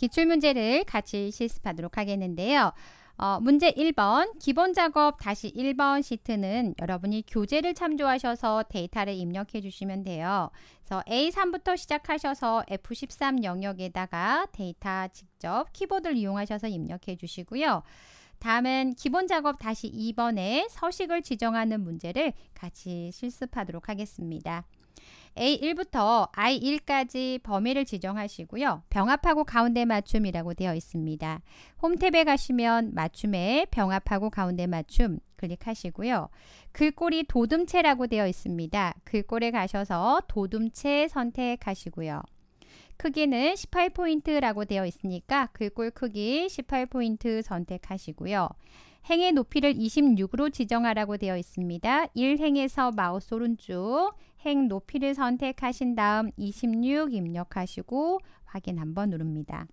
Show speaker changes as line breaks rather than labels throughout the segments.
기출문제를 같이 실습하도록 하겠는데요. 어, 문제 1번 기본 작업 다시 1번 시트는 여러분이 교재를 참조하셔서 데이터를 입력해 주시면 돼요. 그래서 A3부터 시작하셔서 F13 영역에다가 데이터 직접 키보드를 이용하셔서 입력해 주시고요. 다음은 기본 작업 다시 2번에 서식을 지정하는 문제를 같이 실습하도록 하겠습니다. A1부터 I1까지 범위를 지정하시고요. 병합하고 가운데 맞춤이라고 되어 있습니다. 홈탭에 가시면 맞춤에 병합하고 가운데 맞춤 클릭하시고요. 글꼴이 도둠체라고 되어 있습니다. 글꼴에 가셔서 도둠체 선택하시고요. 크기는 18포인트라고 되어 있으니까 글꼴 크기 18포인트 선택하시고요. 행의 높이를 26으로 지정하라고 되어 있습니다. 1행에서 마우스 오른쪽, 행 높이를 선택하신 다음 26 입력하시고 확인 한번 누릅니다.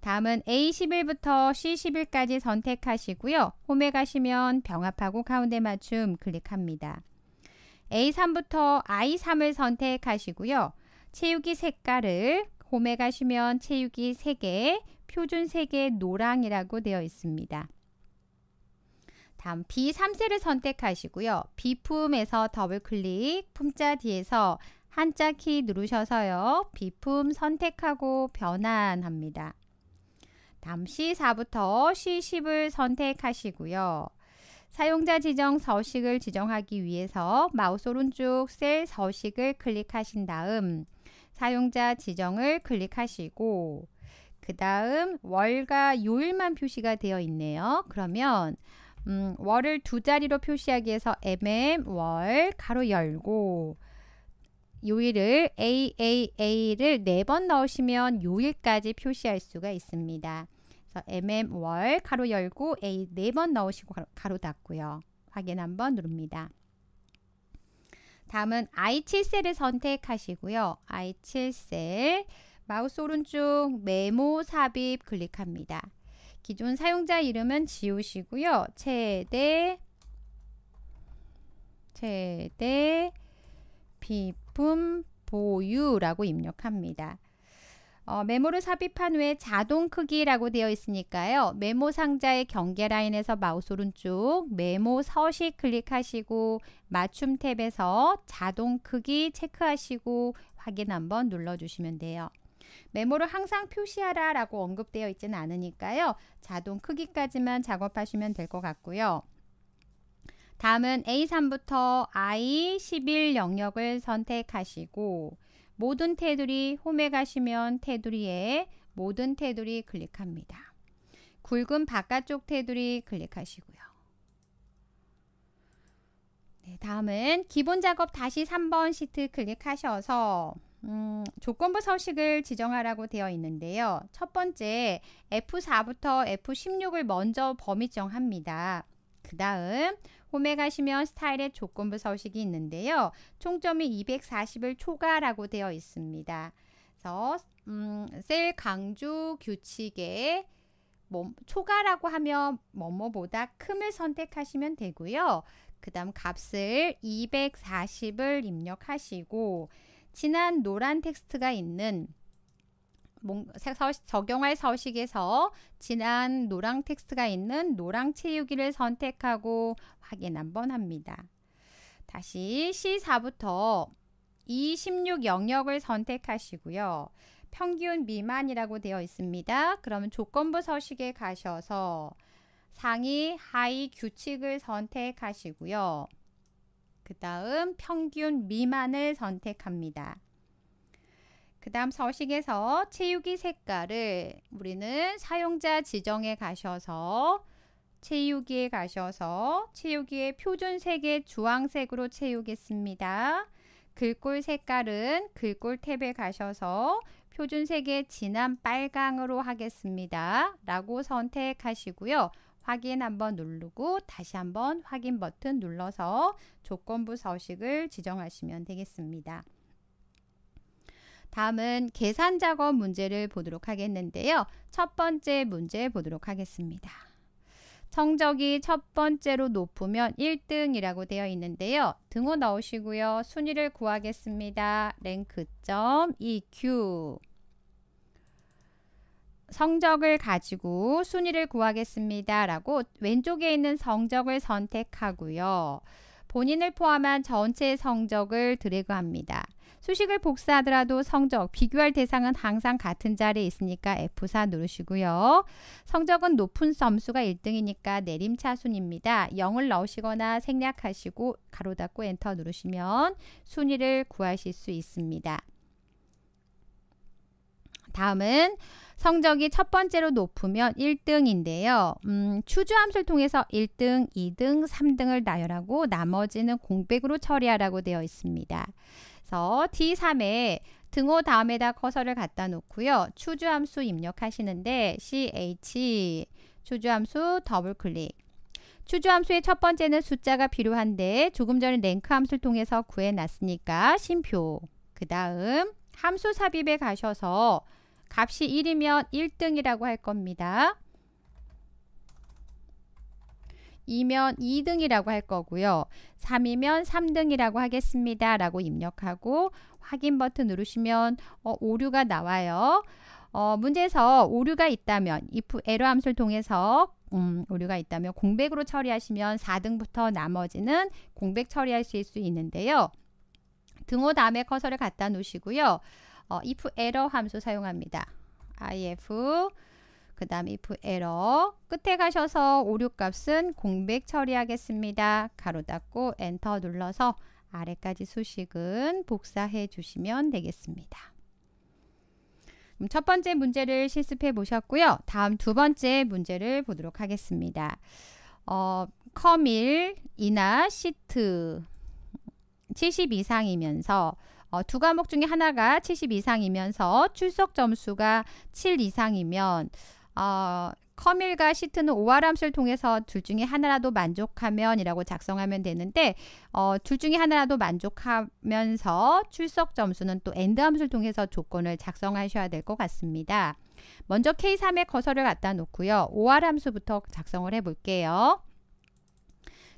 다음은 A11부터 C11까지 선택하시고요. 홈에 가시면 병합하고 가운데 맞춤 클릭합니다. A3부터 I3을 선택하시고요. 채우기 색깔을 홈에 가시면 채우기 3개, 표준 3개 노랑이라고 되어 있습니다. 다음 B3세를 선택하시고요. 비품에서 더블 클릭, 품자 뒤에서 한자 키 누르셔서요. 비품 선택하고 변환합니다. 다음 C4부터 C10을 선택하시고요. 사용자 지정 서식을 지정하기 위해서 마우스 오른쪽 셀 서식을 클릭하신 다음 사용자 지정을 클릭하시고 그 다음 월과 요일만 표시가 되어 있네요. 그러면 음, 월을 두 자리로 표시하기 위해서 mm 월 가로 열고 요일을 AAA를 네 번 넣으시면 요일까지 표시할 수가 있습니다. 그래서 mm 월 가로 열고 A 네 번 넣으시고 가로, 가로 닫고요. 확인 한번 누릅니다. 다음은 I7셀을 선택하시고요. I7셀 마우스 오른쪽 메모 삽입 클릭합니다. 기존 사용자 이름은 지우시고요. 최대 최대 비품 보유라고 입력합니다. 어, 메모를 삽입한 후에 자동 크기라고 되어 있으니까요. 메모 상자의 경계 라인에서 마우스 오른쪽 메모 서식 클릭하시고 맞춤 탭에서 자동 크기 체크하시고 확인 한번 눌러주시면 돼요. 메모를 항상 표시하라 라고 언급되어 있지는 않으니까요. 자동 크기까지만 작업하시면 될 것 같고요. 다음은 A3부터 I11 영역을 선택하시고 모든 테두리 홈에 가시면 테두리에 모든 테두리 클릭합니다. 굵은 바깥쪽 테두리 클릭하시고요. 네, 다음은 기본 작업 다시 3번 시트 클릭하셔서 음, 조건부 서식을 지정하라고 되어 있는데요. 첫 번째, F4부터 F16을 먼저 범위 정합니다. 그 다음, 홈에 가시면 스타일의 조건부 서식이 있는데요. 총점이 240을 초과라고 되어 있습니다. 그래서, 음, 셀 강조 규칙에 뭐, 초과라고 하면 뭐뭐보다 큼을 선택하시면 되고요. 그 다음 값을 240을 입력하시고 진한 노란 텍스트가 있는 적용할 서식에서 진한 노랑 텍스트가 있는 노랑 채우기를 선택하고 확인 한번 합니다. 다시 C4부터 E16 영역을 선택하시고요. 평균 미만이라고 되어 있습니다. 그러면 조건부 서식에 가셔서 상위 하위 규칙을 선택하시고요. 그 다음 평균 미만을 선택합니다. 그 다음 서식에서 채유기 색깔을 우리는 사용자 지정에 가셔서 채우기에 가셔서 채우기의 표준색의 주황색으로 채우겠습니다. 글꼴 색깔은 글꼴 탭에 가셔서 표준색의 진한 빨강으로 하겠습니다. 라고 선택하시고요. 확인 한번 누르고 다시 한번 확인 버튼 눌러서 조건부 서식을 지정하시면 되겠습니다. 다음은 계산 작업 문제를 보도록 하겠는데요. 첫 번째 문제 보도록 하겠습니다. 성적이 첫 번째로 높으면 1등이라고 되어 있는데요. 등호 넣으시고요. 순위를 구하겠습니다. 랭크점 EQ 성적을 가지고 순위를 구하겠습니다. 라고 왼쪽에 있는 성적을 선택하고요. 본인을 포함한 전체 성적을 드래그합니다. 수식을 복사하더라도 성적, 비교할 대상은 항상 같은 자리에 있으니까 F4 누르시고요. 성적은 높은 점수가 1등이니까 내림차순입니다. 0을 넣으시거나 생략하시고 가로 닫고 엔터 누르시면 순위를 구하실 수 있습니다. 다음은 성적이 첫 번째로 높으면 1등인데요. 음, 추주함수를 통해서 1등, 2등, 3등을 나열하고 나머지는 공백으로 처리하라고 되어 있습니다. 그래서 D3에 등호 다음에다 커서를 갖다 놓고요. 추주함수 입력하시는데 ch 추주함수 더블 클릭 추주함수의 첫 번째는 숫자가 필요한데 조금 전에 랭크 함수를 통해서 구해놨으니까 심표 그 다음 함수 삽입에 가셔서 값이 1이면 1등이라고 할 겁니다. 2면 2등이라고 할 거고요. 3이면 3등이라고 하겠습니다. 라고 입력하고 확인 버튼 누르시면 어, 오류가 나와요. 어, 문제에서 오류가 있다면 if 에러 함수를 통해서 음, 오류가 있다면 공백으로 처리하시면 4등부터 나머지는 공백 처리할 수 있는데요. 등호 다음에 커서를 갖다 놓으시고요. 어, if error 함수 사용합니다. if 그 다음 if error 끝에 가셔서 오류 값은 공백 처리하겠습니다. 가로 닫고 엔터 눌러서 아래까지 수식은 복사해 주시면 되겠습니다. 음, 첫 번째 문제를 실습해 보셨고요. 다음 두 번째 문제를 보도록 하겠습니다. 어, 커밀이나 시트 70 이상이면서 어, 두 과목 중에 하나가 70 이상이면서 출석 점수가 7 이상이면 어, 커밀과 시트는 오아람스를 통해서 둘 중에 하나라도 만족하면이라고 작성하면 되는데 어, 둘 중에 하나라도 만족하면서 출석 점수는 또 엔드함수를 통해서 조건을 작성하셔야 될 것 같습니다. 먼저 K3의 커서를 갖다 놓고요. 오아람수부터 작성을 해볼게요.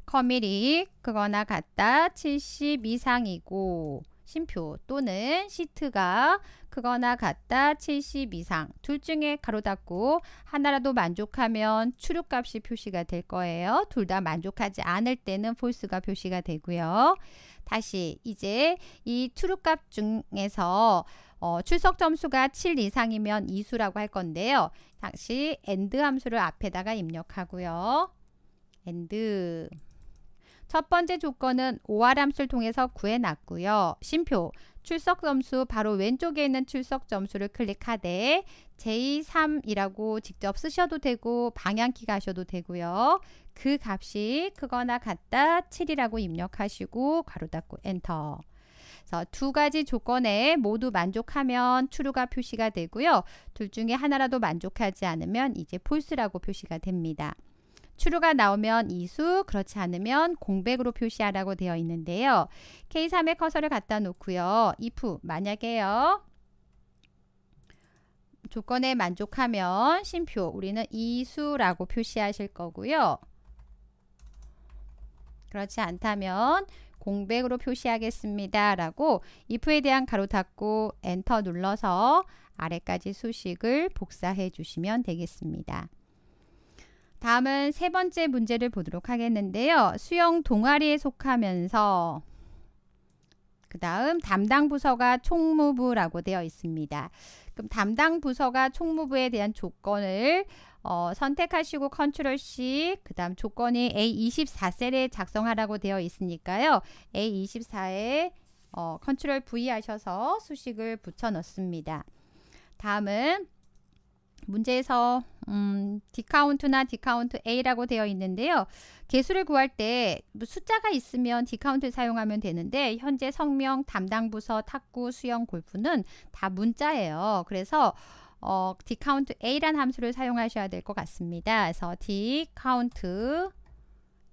커밀이 그거나 같다 70 이상이고 심표 또는 시트가 크거나 같다 70 이상 둘 중에 가로 닫고 하나라도 만족하면 출륙값이 표시가 될 거예요. 둘 다 만족하지 않을 때는 f a l s e 가 표시가 되고요. 다시 이제 이출륙값 중에서 어, 출석 점수가 7 이상이면 이수라고 할 건데요. 당시 엔드 함수를 앞에다가 입력하고요. 엔드 첫 번째 조건은 오아람수를 통해서 구해놨고요. 심표, 출석 점수 바로 왼쪽에 있는 출석 점수를 클릭하되 J3이라고 직접 쓰셔도 되고 방향키가 하셔도 되고요. 그 값이 크거나 같다 7이라고 입력하시고 가로 닫고 엔터. 두 가지 조건에 모두 만족하면 true가 표시가 되고요. 둘 중에 하나라도 만족하지 않으면 이제 false라고 표시가 됩니다. 추루가 나오면 이수, 그렇지 않으면 공백으로 표시하라고 되어 있는데요. k 3의 커서를 갖다 놓고요. if 만약에요. 조건에 만족하면 심표 우리는 이수라고 표시하실 거고요. 그렇지 않다면 공백으로 표시하겠습니다. 라고 if에 대한 가로 닫고 엔터 눌러서 아래까지 수식을 복사해 주시면 되겠습니다. 다음은 세 번째 문제를 보도록 하겠는데요. 수영 동아리에 속하면서 그 다음 담당 부서가 총무부라고 되어 있습니다. 그럼 담당 부서가 총무부에 대한 조건을 어, 선택하시고 컨트롤 C 그 다음 조건이 A24셀에 작성하라고 되어 있으니까요. A24에 어, 컨트롤 V 하셔서 수식을 붙여 넣습니다. 다음은 문제에서 음, 디카운트나 디카운트 A라고 되어 있는데요. 개수를 구할 때 뭐 숫자가 있으면 디카운트를 사용하면 되는데 현재 성명, 담당 부서, 탁구, 수영, 골프는 다 문자예요. 그래서 어, 디카운트 a 라는 함수를 사용하셔야 될 것 같습니다. 그래서 디카운트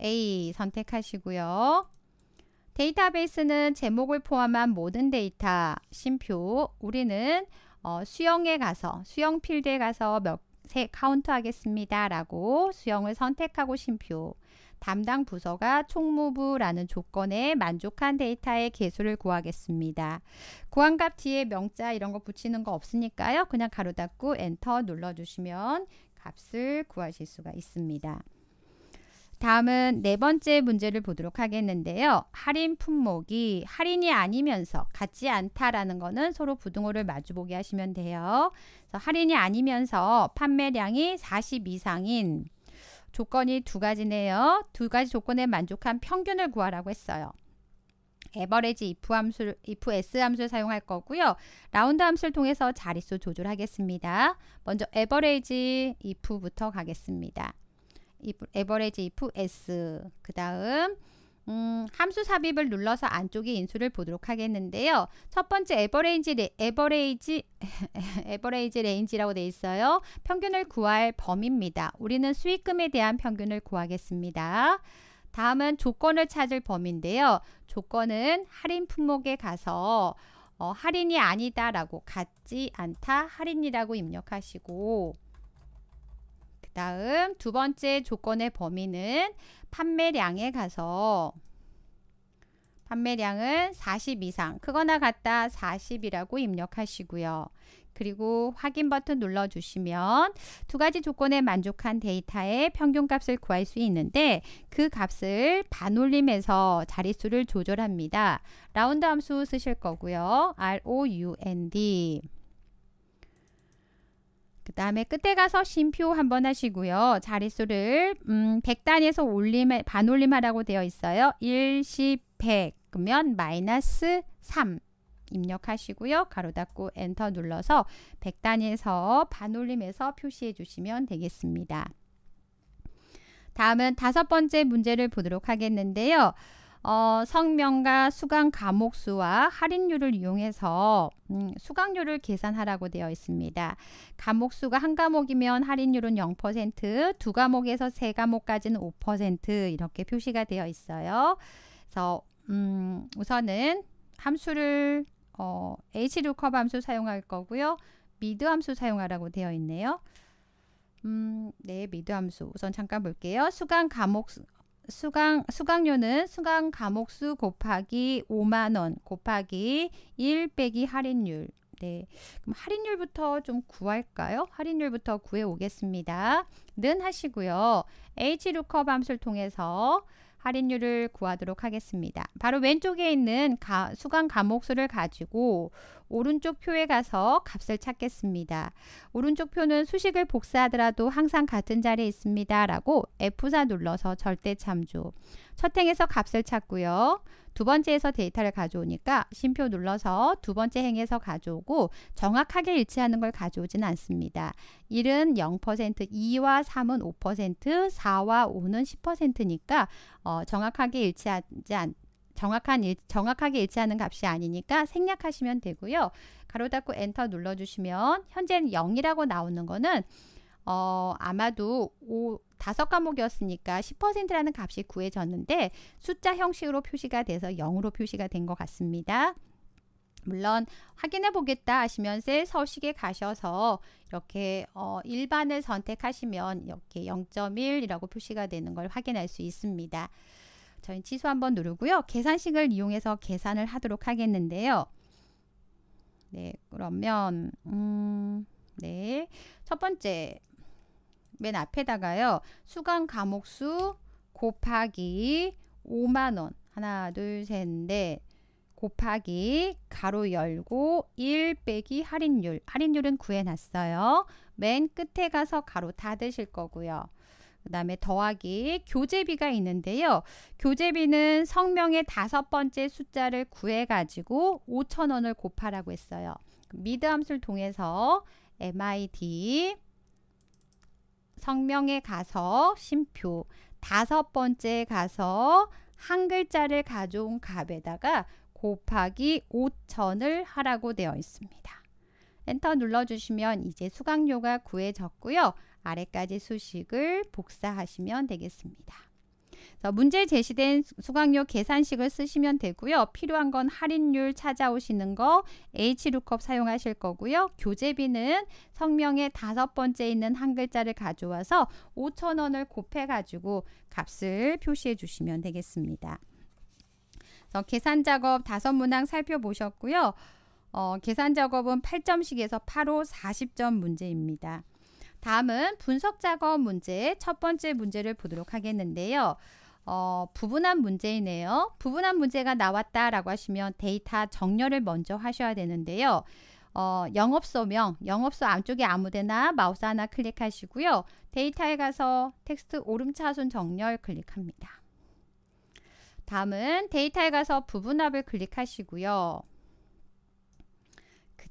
A 선택하시고요. 데이터베이스는 제목을 포함한 모든 데이터, 심표, 우리는 어, 수영에 가서 수영 필드에 가서 몇세 카운트 하겠습니다. 라고 수영을 선택하고 심표 담당 부서가 총무부라는 조건에 만족한 데이터의 개수를 구하겠습니다. 구한 값 뒤에 명자 이런 거 붙이는 거 없으니까요. 그냥 가로 닫고 엔터 눌러주시면 값을 구하실 수가 있습니다. 다음은 네 번째 문제를 보도록 하겠는데요. 할인 품목이 할인이 아니면서 같지 않다라는 것은 서로 부등호를 마주보게 하시면 돼요. 할인이 아니면서 판매량이 40 이상인 조건이 두 가지네요. 두 가지 조건에 만족한 평균을 구하라고 했어요. 에버레지 if 함수를 if s 함수를 사용할 거고요. 라운드 함수를 통해서 자릿수 조절하겠습니다. 먼저 에버레지 if부터 가겠습니다. 에버레지 if s 그 다음 음, 함수 삽입을 눌러서 안쪽에 인수를 보도록 하겠는데요. 첫 번째 에버레인지 레, 에버레이지 에버레이지 레인지라고 되어 있어요. 평균을 구할 범위입니다. 우리는 수익금에 대한 평균을 구하겠습니다. 다음은 조건을 찾을 범위인데요. 조건은 할인 품목에 가서 어, 할인이 아니다라고 같지 않다 할인이라고 입력하시고 다음 두 번째 조건의 범위는 판매량에 가서 판매량은 40 이상 크거나 같다 40이라고 입력하시고요. 그리고 확인 버튼 눌러주시면 두 가지 조건에 만족한 데이터의 평균값을 구할 수 있는데 그 값을 반올림해서 자릿수를 조절합니다. 라운드 함수 쓰실 거고요. ROUND 그 다음에 끝에 가서 쉼표 한번 하시고요. 자릿수를 음, 100단에서 올림, 반올림하라고 되어 있어요. 1, 10, 100 그러면 마이너스 3 입력하시고요. 가로 닫고 엔터 눌러서 100단에서 반올림해서 표시해 주시면 되겠습니다. 다음은 다섯 번째 문제를 보도록 하겠는데요. 어, 성명과 수강 과목수와 할인율을 이용해서 음, 수강료를 계산하라고 되어 있습니다. 과목수가 한 과목이면 할인율은 0%, 두 과목에서 세 과목까지는 5% 이렇게 표시가 되어 있어요. 그래서 음, 우선은 함수를 어, h l o 함수 사용할 거고요. 미드 함수 사용하라고 되어 있네요. 음, 네, 미드 함수 우선 잠깐 볼게요. 수강 과목 수강 수강료는 수강 과목수 곱하기 5만 원 곱하기 1 빼기 할인율. 네. 그럼 할인율부터 좀 구할까요? 할인율부터 구해 오겠습니다. 는 하시고요. h l o o k u 함수를 통해서 할인율을 구하도록 하겠습니다. 바로 왼쪽에 있는 가, 수강 과목수를 가지고 오른쪽 표에 가서 값을 찾겠습니다. 오른쪽 표는 수식을 복사하더라도 항상 같은 자리에 있습니다. 라고 F4 눌러서 절대 참조. 첫 행에서 값을 찾고요. 두 번째에서 데이터를 가져오니까 심표 눌러서 두 번째 행에서 가져오고 정확하게 일치하는 걸 가져오진 않습니다. 1은 0%, 2와 3은 5%, 4와 5는 10%니까 어, 정확하게 일치하지 않습니다 정확한 일, 정확하게 일치하는 값이 아니니까 생략하시면 되고요. 가로 닫고 엔터 눌러주시면 현재는 0이라고 나오는 거는 어, 아마도 5, 5과목이었으니까 10%라는 값이 구해졌는데 숫자 형식으로 표시가 돼서 0으로 표시가 된 것 같습니다. 물론 확인해 보겠다 하시면 셀 서식에 가셔서 이렇게 어, 일반을 선택하시면 이렇게 0.1이라고 표시가 되는 걸 확인할 수 있습니다. 저희 취소 한번 누르고요. 계산식을 이용해서 계산을 하도록 하겠는데요. 네, 그러면 음, 네. 첫 번째 맨 앞에다가요. 수강 과목수 곱하기 5만 원. 하나, 둘, 셋, 넷. 곱하기 가로 열고 1 빼기 할인율. 할인율은 구해 놨어요. 맨 끝에 가서 가로 닫으실 거고요. 그 다음에 더하기 교재비가 있는데요. 교재비는 성명의 다섯 번째 숫자를 구해가지고 5천원을 곱하라고 했어요. 미드 함수를 통해서 MID 성명에 가서 심표 다섯 번째 가서 한 글자를 가져온 값에다가 곱하기 5천을 하라고 되어 있습니다. 엔터 눌러주시면 이제 수강료가 구해졌고요. 아래까지 수식을 복사하시면 되겠습니다. 문제 제시된 수강료 계산식을 쓰시면 되고요. 필요한 건 할인율 찾아오시는 거 H룩컵 사용하실 거고요. 교재비는 성명의 다섯 번째 있는 한 글자를 가져와서 5천원을 곱해가지고 값을 표시해 주시면 되겠습니다. 계산 작업 다섯 문항 살펴보셨고요. 어, 계산 작업은 8점씩에서 8호 40점 문제입니다. 다음은 분석 작업 문제 의첫 번째 문제를 보도록 하겠는데요. 어, 부분한 문제이네요. 부분한 문제가 나왔다라고 하시면 데이터 정렬을 먼저 하셔야 되는데요. 어, 영업소명, 영업소 안쪽에 아무데나 마우스 하나 클릭하시고요. 데이터에 가서 텍스트 오름차순 정렬 클릭합니다. 다음은 데이터에 가서 부분합을 클릭하시고요.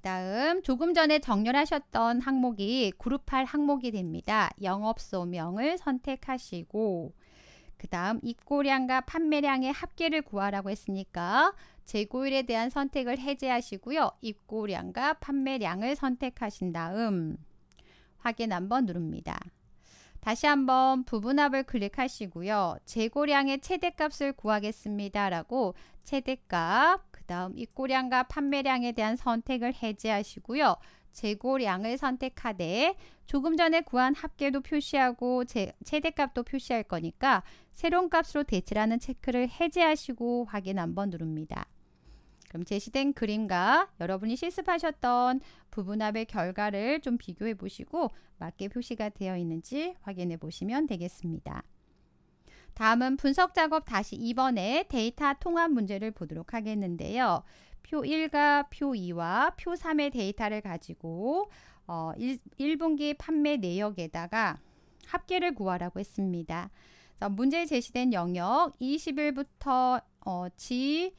다음 조금 전에 정렬하셨던 항목이 그룹할 항목이 됩니다. 영업소명을 선택하시고 그 다음 입고량과 판매량의 합계를 구하라고 했으니까 재고일에 대한 선택을 해제하시고요. 입고량과 판매량을 선택하신 다음 확인 한번 누릅니다. 다시 한번 부분합을 클릭하시고요. 재고량의 최대값을 구하겠습니다. 라고 최대값 다음 입고량과 판매량에 대한 선택을 해제하시고요. 재고량을 선택하되 조금 전에 구한 합계도 표시하고 제, 최대값도 표시할 거니까 새로운 값으로 대체라는 체크를 해제하시고 확인 한번 누릅니다. 그럼 제시된 그림과 여러분이 실습하셨던 부분합의 결과를 좀 비교해 보시고 맞게 표시가 되어 있는지 확인해 보시면 되겠습니다. 다음은 분석 작업 다시 2번에 데이터 통합 문제를 보도록 하겠는데요. 표 1과 표 2와 표 3의 데이터를 가지고 어, 1, 분기 판매 내역에다가 합계를 구하라고 했습니다. 문제 제시된 영역 20일부터 어, G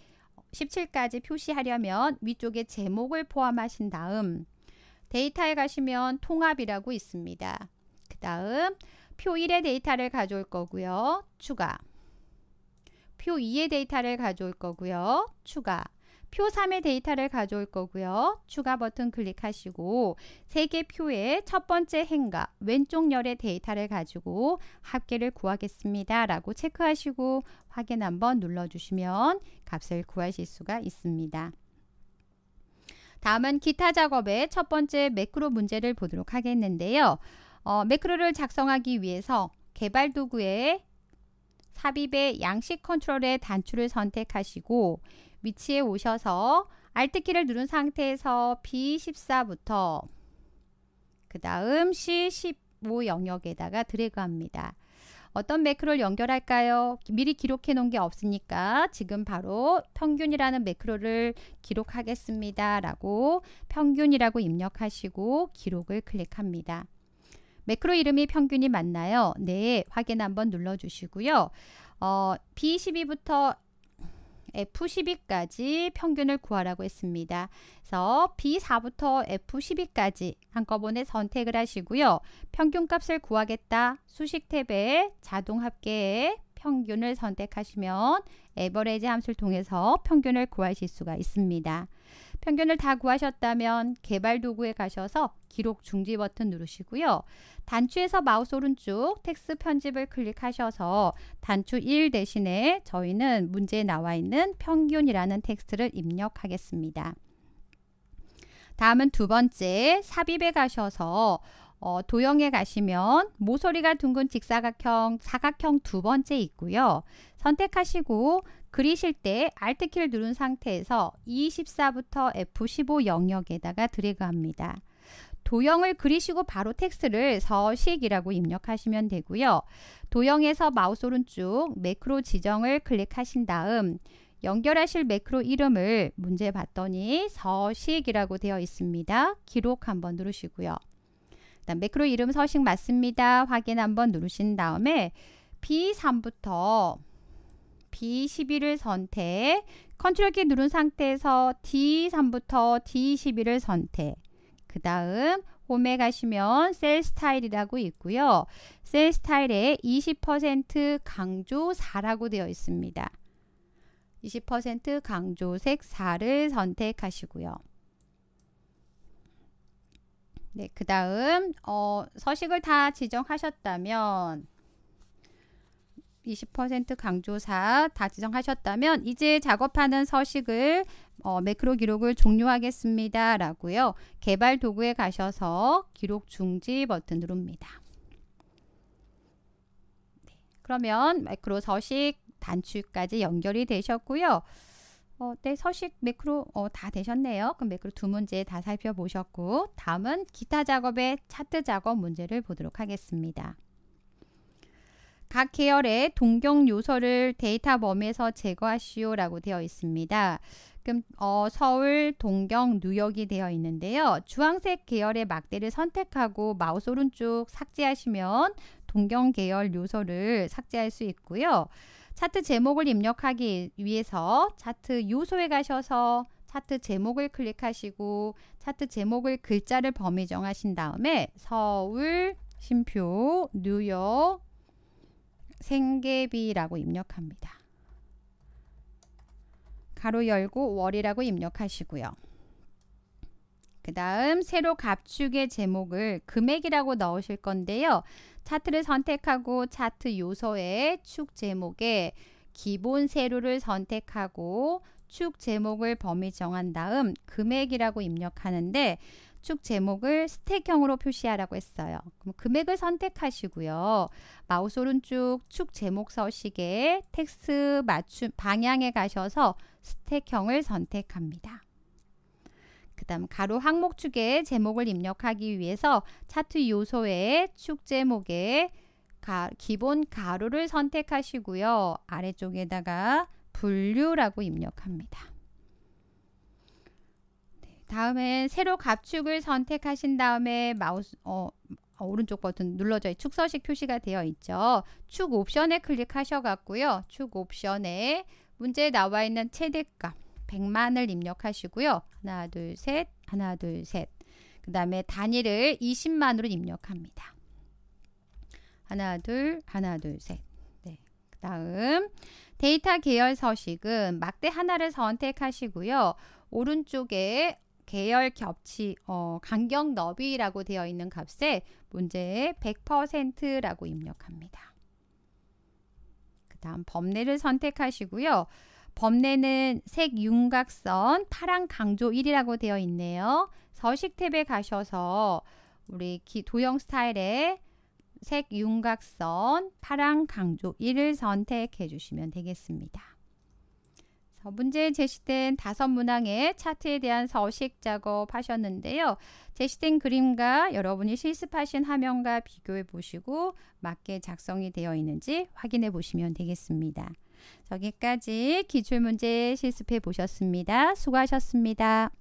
17까지 표시하려면 위쪽에 제목을 포함하신 다음 데이터에 가시면 통합이라고 있습니다. 그 다음 표 1의 데이터를 가져올 거고요. 추가. 표 2의 데이터를 가져올 거고요. 추가. 표 3의 데이터를 가져올 거고요. 추가 버튼 클릭하시고 세 개 표의 첫 번째 행과 왼쪽 열의 데이터를 가지고 합계를 구하겠습니다. 라고 체크하시고 확인 한번 눌러주시면 값을 구하실 수가 있습니다. 다음은 기타 작업의 첫 번째 매크로 문제를 보도록 하겠는데요. 어, 매크로를 작성하기 위해서 개발 도구에 삽입의 양식 컨트롤의 단추를 선택하시고 위치에 오셔서 Alt키를 누른 상태에서 B14부터 그 다음 C15 영역에다가 드래그합니다. 어떤 매크로를 연결할까요? 미리 기록해 놓은 게 없으니까 지금 바로 평균이라는 매크로를 기록하겠습니다. 라고 평균이라고 입력하시고 기록을 클릭합니다. 매크로 이름이 평균이 맞나요? 네, 확인 한번 눌러주시고요. 어, B12부터 F12까지 평균을 구하라고 했습니다. 그래서 B4부터 F12까지 한꺼번에 선택을 하시고요. 평균값을 구하겠다. 수식 탭에 자동 합계에 평균을 선택하시면 에버레지 함수를 통해서 평균을 구하실 수가 있습니다. 평균을다 구하셨다면 개발 도구에 가셔서 기록 중지 버튼 누르시고요. 단추에서 마우스 오른쪽 텍스 편집을 클릭하셔서 단추 1 대신에 저희는 문제에 나와 있는 평균이라는 텍스트를 입력하겠습니다. 다음은 두 번째 삽입에 가셔서 어, 도형에 가시면 모서리가 둥근 직사각형, 사각형 두 번째 있고요. 선택하시고 그리실 때 Alt키를 누른 상태에서 E14부터 F15 영역에다가 드래그합니다. 도형을 그리시고 바로 텍스트를 서식이라고 입력하시면 되고요. 도형에서 마우스 오른쪽 매크로 지정을 클릭하신 다음 연결하실 매크로 이름을 문제 봤더니 서식이라고 되어 있습니다. 기록 한번 누르시고요. 다음 매크로 이름 서식 맞습니다. 확인 한번 누르신 다음에 B3부터 B11을 선택 컨트롤 키 누른 상태에서 D3부터 D11을 선택 그 다음 홈에 가시면 셀 스타일이라고 있고요. 셀 스타일에 20% 강조 4라고 되어 있습니다. 20% 강조색 4를 선택하시고요. 네, 그 다음 어, 서식을 다 지정하셨다면 20% 강조사 다 지정하셨다면 이제 작업하는 서식을 어, 매크로 기록을 종료하겠습니다. 라고요. 개발 도구에 가셔서 기록 중지 버튼 누릅니다. 네, 그러면 매크로 서식 단추까지 연결이 되셨고요. 어, 네, 서식 매크로 어, 다 되셨네요. 그럼 매크로 두 문제 다 살펴보셨고 다음은 기타 작업의 차트 작업 문제를 보도록 하겠습니다. 각 계열의 동경 요소를 데이터 범에서 제거하시오 라고 되어 있습니다. 그럼 어, 서울, 동경, 뉴욕이 되어 있는데요. 주황색 계열의 막대를 선택하고 마우스 오른쪽 삭제하시면 동경 계열 요소를 삭제할 수 있고요. 차트 제목을 입력하기 위해서 차트 요소에 가셔서 차트 제목을 클릭하시고 차트 제목을 글자를 범위 정하신 다음에 서울, 심표, 뉴욕, 생계비라고 입력합니다. 가로 열고 월이라고 입력하시고요. 그 다음 새로 갑축의 제목을 금액이라고 넣으실 건데요. 차트를 선택하고 차트 요소의 축 제목에 기본 세로를 선택하고 축 제목을 범위 정한 다음 금액이라고 입력하는데 축 제목을 스택형으로 표시하라고 했어요. 그럼 금액을 선택하시고요. 마우스 오른쪽 축 제목 서식에 텍스 트 맞춤 방향에 가셔서 스택형을 선택합니다. 그 다음 가로 항목 축에 제목을 입력하기 위해서 차트 요소에 축 제목에 가, 기본 가로를 선택하시고요. 아래쪽에다가 분류라고 입력합니다. 네, 다음엔 새로 갑축을 선택하신 다음에 마우스 어, 오른쪽 버튼 눌러져 축서식 표시가 되어 있죠. 축 옵션에 클릭하셔 갖고요. 축 옵션에 문제에 나와 있는 최대값 100만을 입력하시고요. 하나, 둘, 셋. 하나, 둘, 셋. 그 다음에 단위를 20만으로 입력합니다. 하나, 둘, 하나, 둘, 셋. 네. 그 다음 데이터 계열 서식은 막대 하나를 선택하시고요. 오른쪽에 계열 겹치 어, 간격 너비라고 되어 있는 값에 문제의 100%라고 입력합니다. 그 다음 범례를 선택하시고요. 범례는 색윤곽선 파랑 강조 1이라고 되어 있네요. 서식 탭에 가셔서 우리 기, 도형 스타일의 색윤곽선 파랑 강조 1을 선택해 주시면 되겠습니다. 문제에 제시된 다섯 문항의 차트에 대한 서식 작업 하셨는데요. 제시된 그림과 여러분이 실습하신 화면과 비교해 보시고 맞게 작성이 되어 있는지 확인해 보시면 되겠습니다. 여기까지 기출문제 실습해 보셨습니다. 수고하셨습니다.